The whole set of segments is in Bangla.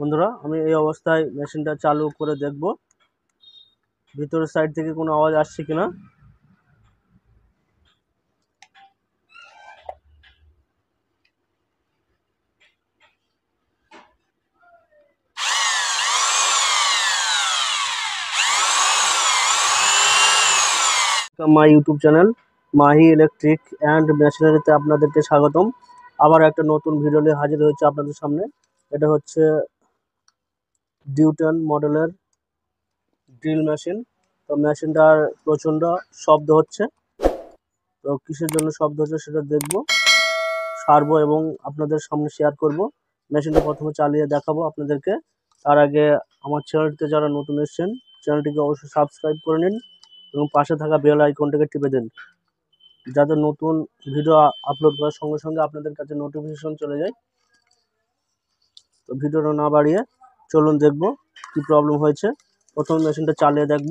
বন্ধুরা আমি এই অবস্থায় মেশিনটা চালু করে দেখব ভিতরের সাইড থেকে কোনো আওয়াজ আসছে কিনা my YouTube channel Mahi electric and মেশিনারিতে আপনাদেরকে স্বাগতম আবার একটা নতুন ভিডিও নিয়ে হাজির হয়েছে আপনাদের সামনে এটা হচ্ছে ডিউটন মডেলের ড্রিল মেশিন তো মেশিনটার প্রচণ্ড শব্দ হচ্ছে তো কিসের জন্য শব্দ হচ্ছে সেটা দেখব সারবো এবং আপনাদের সামনে শেয়ার করব মেশিনটা প্রথমে চালিয়ে দেখাবো আপনাদেরকে তার আগে আমার চ্যানেলটিতে যারা নতুন এসছেন চ্যানেলটিকে অবশ্যই সাবস্ক্রাইব করে নিন এবং পাশে থাকা বেল আইকনটাকে টিপে দিন যাতে নতুন ভিডিও আপলোড করার সঙ্গে সঙ্গে আপনাদের কাছে নোটিফিকেশন চলে যায় তো ভিডিওটা না বাড়িয়ে চলুন দেখব কি প্রবলেম হয়েছে প্রথম মেশিনটা চালিয়ে দেখব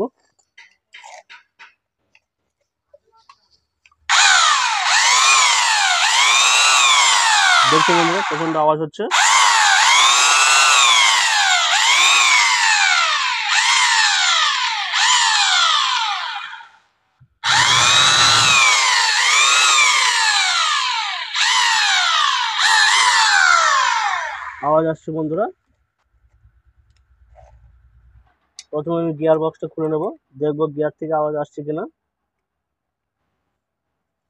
দেখছি বন্ধুরা প্রচণ্ড আওয়াজ হচ্ছে আওয়াজ আসছে বন্ধুরা প্রথমে আমি গিয়ার বক্সটা খুলে নেব দেখবো গিয়ার থেকে আওয়াজ আসছে কিনা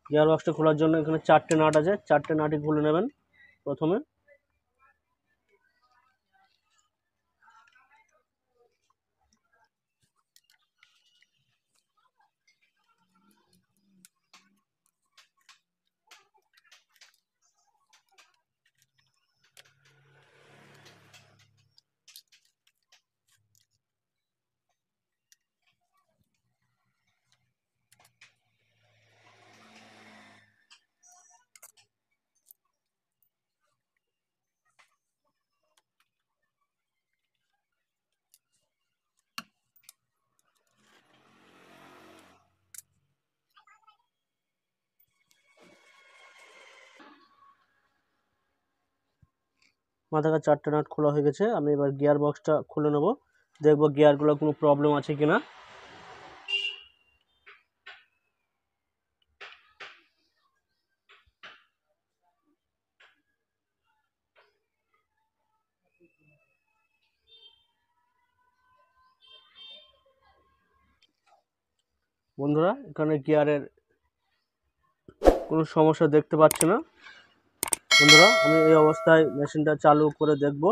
গিয়ার বক্সটা খোলার জন্য এখানে চারটে নাট আছে চারটে নাটই খুলে নেবেন প্রথমে মাথাকার চারটে নাট খোলা হয়ে গেছে আমি এবার গিয়ার বক্সটা খুলে নেব দেখবো গিয়ারগুলো কোনো প্রবলেম আছে কি না বন্ধুরা এখানে গিয়ারের কোনো সমস্যা দেখতে পাচ্ছি না বন্ধুরা আমি এই অবস্থায় মেশিনটা চালু করে দেখব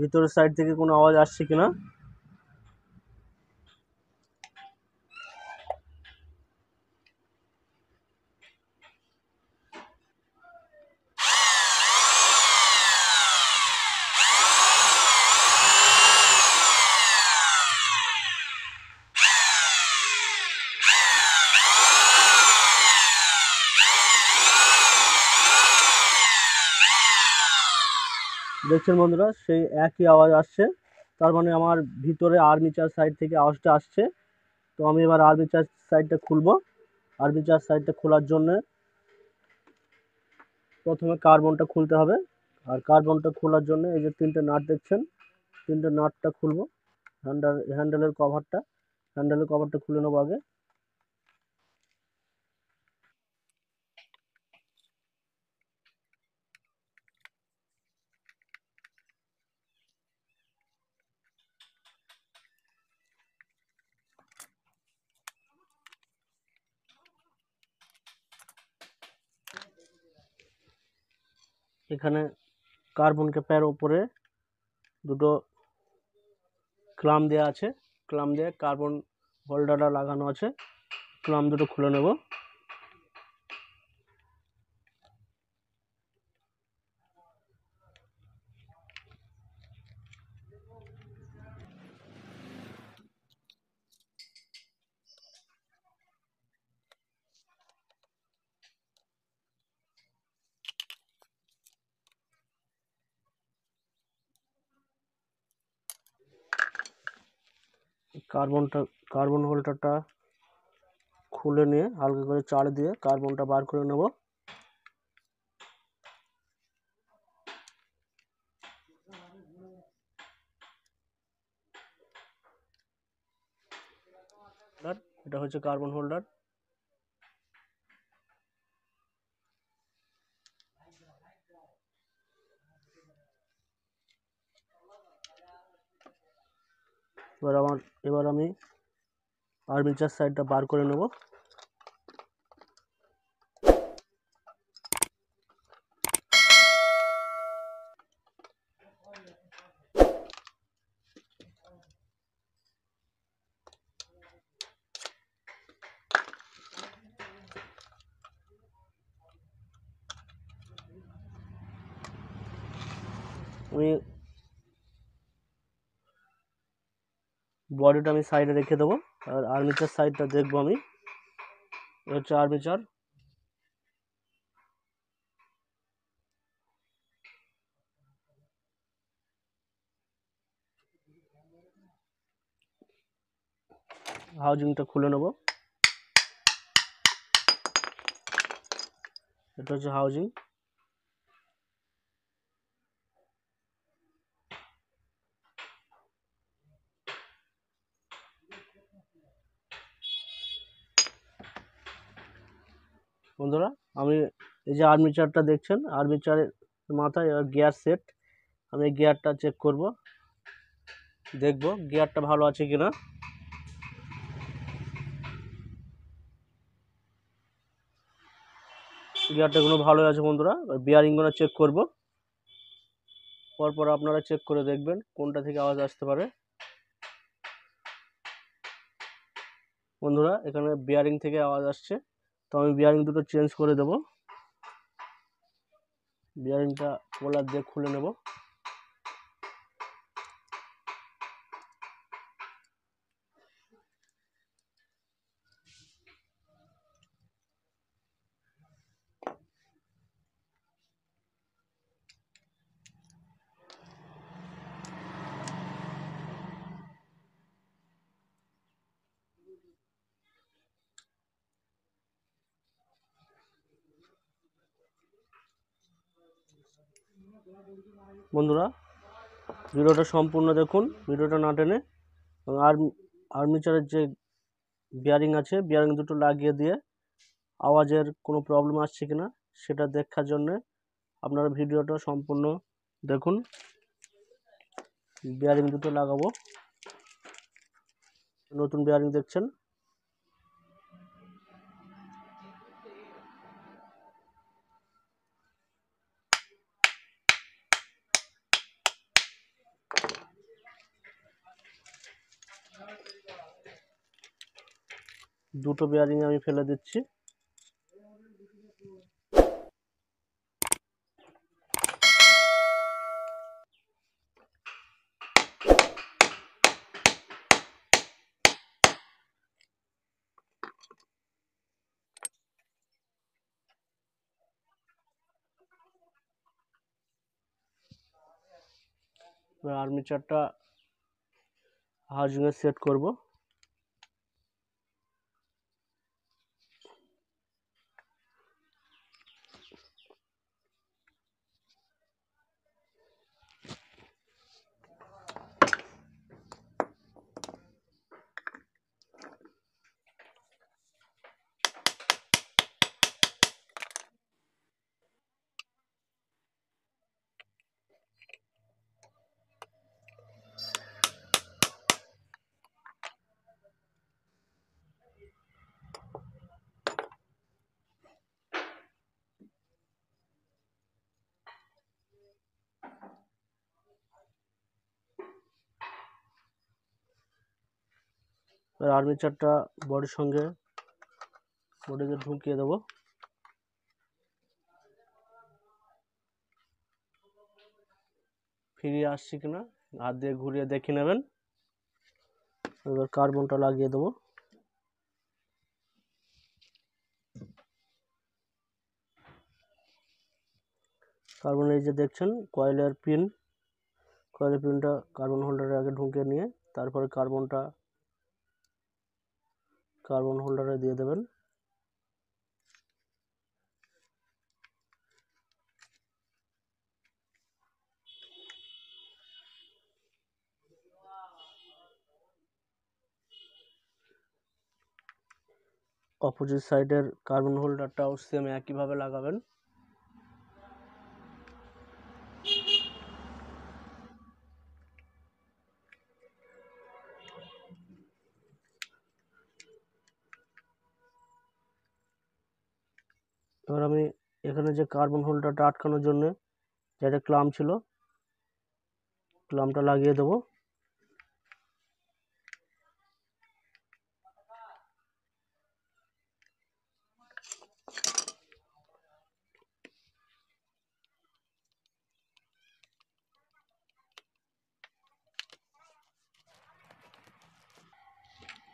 ভিতরের সাইড থেকে কোনো আওয়াজ আসছে কিনা দেখছেন বন্ধুরা সেই একই আওয়াজ আসছে তার মানে আমার ভিতরে আর্মি চার্জ সাইড থেকে আওয়াজটা আসছে তো আমি এবার আর্মি চার্জ সাইডটা খুলবো চার্জ সাইডটা খোলার জন্যে প্রথমে কার্বনটা খুলতে হবে আর কার্বনটা খোলার জন্য এই যে তিনটে নাট দেখছেন তিনটে নাটটা খুলবো হ্যান্ডেল হ্যান্ডেলের কভারটা হ্যান্ডেলের কভারটা খুলে নেবো আগে এখানে কার্বন ক্যাপের ওপরে দুটো ক্লাম দেয়া আছে ক্লাম দিয়ে কার্বন হোল্ডারটা লাগানো আছে ক্লাম দুটো খুলে নেব কার্বনটা কার্বন হোল্ডারটা খুলে নিয়ে হালকা করে চাল দিয়ে কার্বনটা বার করে নেব এটা হচ্ছে কার্বন হোল্ডার এবার আমি আর্মিচার সাইডটা বার করে নেব আমি বডিটা আমি সাইডে রেখে দেবো আর আর্মিচার সাইডটা দেখবো আমি হচ্ছে আর্মিচার হাউজিংটা খুলে নেব এটা হচ্ছে হাউজিং বন্ধুরা আমি এই যে আর্মিচারটা দেখছেন আর্মিচারের মাথায় এবার গিয়ার সেট আমি গিয়ারটা চেক করব দেখব গিয়ারটা ভালো আছে কি না গিয়ারটা কোনো ভালোই আছে বন্ধুরা বিয়ারিংগুলো চেক করব পরপর আপনারা চেক করে দেখবেন কোনটা থেকে আওয়াজ আসতে পারে বন্ধুরা এখানে বিয়ারিং থেকে আওয়াজ আসছে তো আমি বিয়ারিং দুটো চেঞ্জ করে দেবো বিয়ারিংটা পোলার দিয়ে খুলে নেবো বন্ধুরা ভিডিওটা সম্পূর্ণ দেখুন ভিডিওটা না টেনে আর্মিচারের যে বিয়ারিং আছে বিয়ারিং দুটো লাগিয়ে দিয়ে আওয়াজের কোনো প্রবলেম আসছে কি না সেটা দেখার জন্যে আপনারা ভিডিওটা সম্পূর্ণ দেখুন বিয়ারিং দুটো লাগাবো নতুন বিয়ারিং দেখছেন দুটো বেয়ারিং আমি ফেলে দিচ্ছি আর্মিচারটা হাউজিংয়ে সেট করব এবার আর্মিচারটা বডির সঙ্গে বডিতে ঢুকিয়ে দেবো ফিরিয়ে আসছি কিনা হাত দিয়ে ঘুরিয়ে দেখে নেবেন এবার কার্বনটা লাগিয়ে দেবো কার্বন এই যে দেখছেন কয়েলের পিন কয়েলের পিনটা কার্বন হোল্ডারে আগে ঢুকে নিয়ে তারপরে কার্বনটা কার্বন হোল্ডারে দিয়ে দেবেন অপোজিট সাইডের কার্বন হোল্ডারটাও সেম একইভাবে লাগাবেন এখানে যে কার্বন হোল্ডারটা আটকানোর জন্য যাতে ক্লাম ছিল ক্লামটা লাগিয়ে দেবো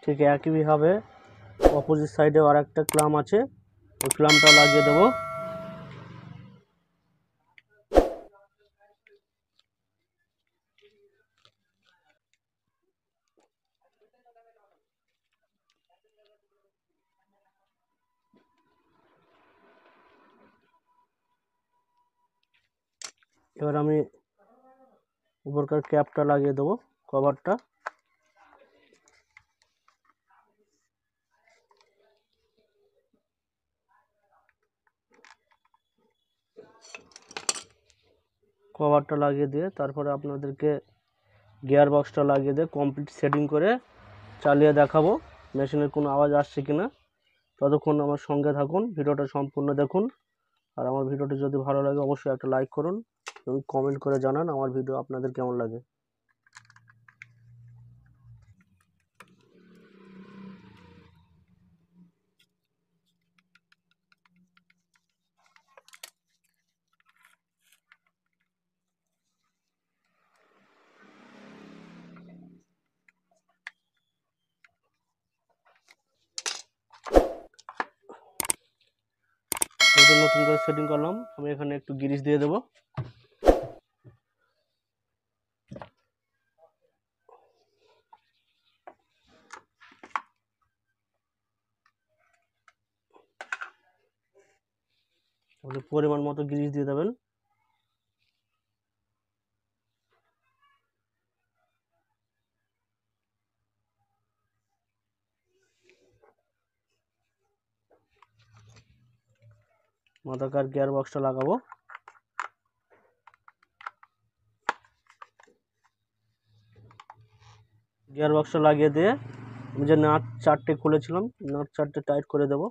ঠিক একইভাবে অপোজিট সাইডে আর একটা ক্লাম আছে ওই ক্লামটা লাগিয়ে দেবো এবার আমি ওভারকার ক্যাপটা লাগিয়ে দেব কভারটা কভারটা লাগিয়ে দিয়ে তারপরে আপনাদেরকে গিয়ার বক্সটা লাগিয়ে দিয়ে কমপ্লিট সেটিং করে চালিয়ে দেখাবো মেশিনের কোনো আওয়াজ আসছে কি না ততক্ষণ আমার সঙ্গে থাকুন ভিডিওটা সম্পূর্ণ দেখুন আর আমার ভিডিওটি যদি ভালো লাগে অবশ্যই একটা লাইক করুন এবং কমেন্ট করে জানান আমার ভিডিও আপনাদের কেমন লাগে জন্য নতুন করে সেটিং করলাম আমি এখানে একটু গিরিশ দিয়ে দেব পরিমাণ মতো গিরিশ দিয়ে দেবেন আধার গিয়ার বক্সটা লাগাবো গিয়ার বক্সটা লাগিয়ে দিয়ে আমি যে নাট চারটে খুলেছিলাম নাট চারটে টাইট করে দেবো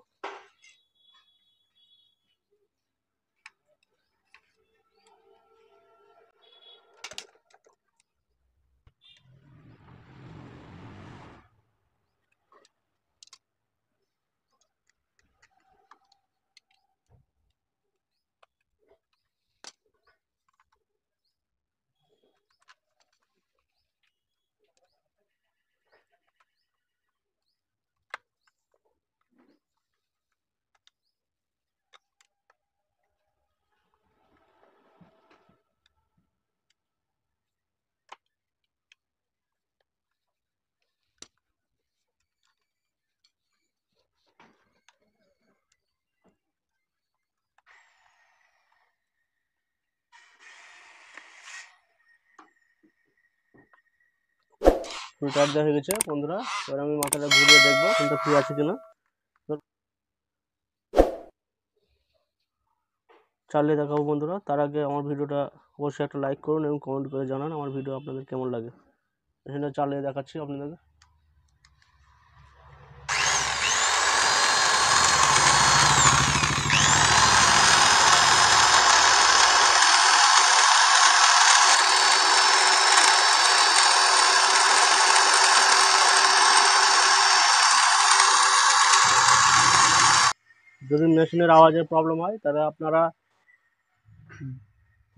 ফিল্টার দেওয়া হয়ে গেছে বন্ধুরা এবার আমি মাথাটা ঘুরিয়ে দেখবো ফিল্টার ফ্রি আছে কিনা চালিয়ে দেখাবো বন্ধুরা তার আগে আমার ভিডিওটা অবশ্যই একটা লাইক করুন এবং কমেন্ট করে জানান আমার ভিডিও আপনাদের কেমন লাগে এখানে চালিয়ে দেখাচ্ছি আপনাদের ভাইব্রেশনের আওয়াজের প্রবলেম হয় তাহলে আপনারা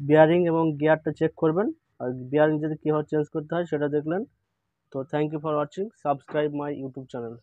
বিয়ারিং এবং গিয়ারটা চেক করবেন আর বিয়ারিং যদি কীভাবে চেঞ্জ করতে হয় সেটা দেখলেন তো thank you for watching subscribe my YouTube channel